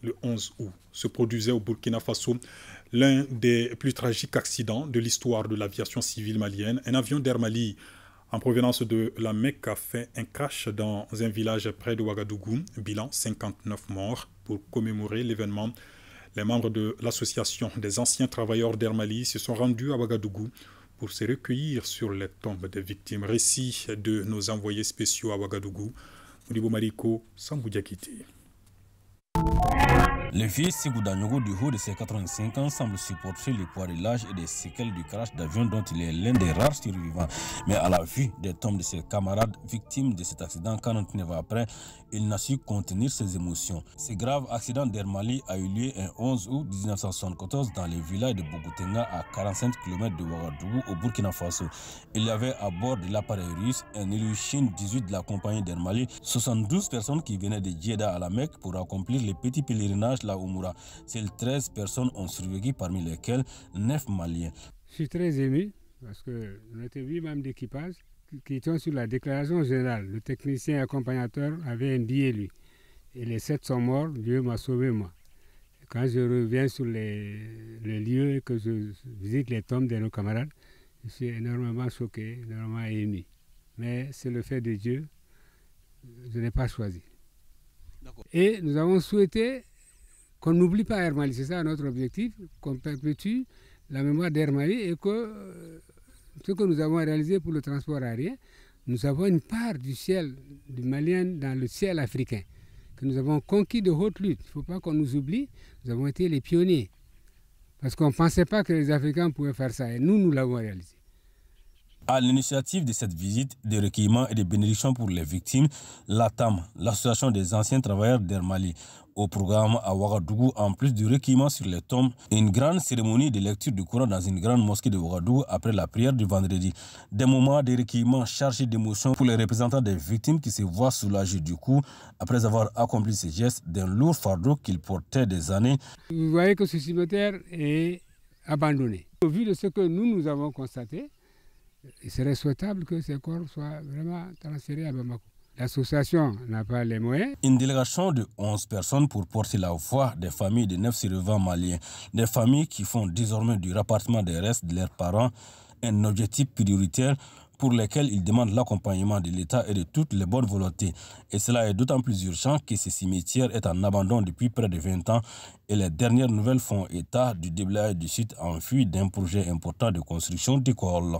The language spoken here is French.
le 11 août, se produisait au Burkina Faso l'un des plus tragiques accidents de l'histoire de l'aviation civile malienne. Un avion d'Air Mali en provenance de la Mecque a fait un crash dans un village près de Ouagadougou. Bilan 59 morts. Pour commémorer l'événement, les membres de l'association des anciens travailleurs d'Air Mali se sont rendus à Ouagadougou pour se recueillir sur les tombes des victimes. Récit de nos envoyés spéciaux à Ouagadougou, Moulibou Mariko les Sigouda Danyogo du haut de ses 85 ans semble supporter les poids l'âge et des séquelles du crash d'avion dont il est l'un des rares survivants. Mais à la vue des tombes de ses camarades victimes de cet accident 49 ans après, il n'a su contenir ses émotions. Ce grave accident d'Air a eu lieu un 11 août 1974 dans le village de Bogutenga à 45 km de Ouagadougou au Burkina Faso. Il y avait à bord de l'appareil russe un chine 18 de la compagnie d'Air 72 personnes qui venaient de Djeda à la Mecque pour accomplir les petits pèlerinages la Oumoura. Seules 13 personnes ont survécu, parmi lesquelles 9 Maliens. Je suis très ému parce que nous étions 8 membres d'équipage qui étaient sur la déclaration générale. Le technicien accompagnateur avait un billet, lui. Et les 7 sont morts, Dieu m'a sauvé, moi. quand je reviens sur les, les lieux et que je visite les tombes de nos camarades, je suis énormément choqué, énormément ému. Mais c'est le fait de Dieu, je n'ai pas choisi. Et nous avons souhaité qu'on n'oublie pas Hermali, c'est ça notre objectif, qu'on perpétue la mémoire d'Hermali et que euh, ce que nous avons réalisé pour le transport aérien, nous avons une part du ciel du Malien dans le ciel africain, que nous avons conquis de haute lutte. Il ne faut pas qu'on nous oublie, nous avons été les pionniers. Parce qu'on ne pensait pas que les Africains pouvaient faire ça, et nous, nous l'avons réalisé. À l'initiative de cette visite de recueillement et de bénédiction pour les victimes, l'ATAM, l'Association des anciens travailleurs d'Hermali, au programme à Ouagadougou, en plus du recueillement sur les tombes, une grande cérémonie de lecture du Coran dans une grande mosquée de Ouagadougou après la prière du vendredi. Des moments de recueillement chargés d'émotions pour les représentants des victimes qui se voient soulagés du coup après avoir accompli ces gestes d'un lourd fardeau qu'ils portaient des années. Vous voyez que ce cimetière est abandonné. Au vu de ce que nous, nous avons constaté, il serait souhaitable que ces corps soient vraiment transférés à Bamako. L'association n'a pas les moyens. Une délégation de 11 personnes pour porter la voix des familles de 9 survivants maliens. Des familles qui font désormais du rappartement des restes de leurs parents un objectif prioritaire pour lequel ils demandent l'accompagnement de l'État et de toutes les bonnes volontés. Et cela est d'autant plus urgent que ce cimetière est en abandon depuis près de 20 ans et les dernières nouvelles font état du déblayage du site en fuite d'un projet important de construction d'écoles.